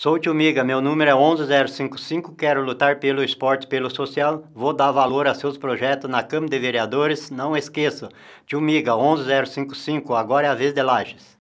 Sou Miga, meu número é 11055, quero lutar pelo esporte, pelo social, vou dar valor a seus projetos na Câmara de Vereadores, não esqueça. Miga, 11055, agora é a vez de Lages.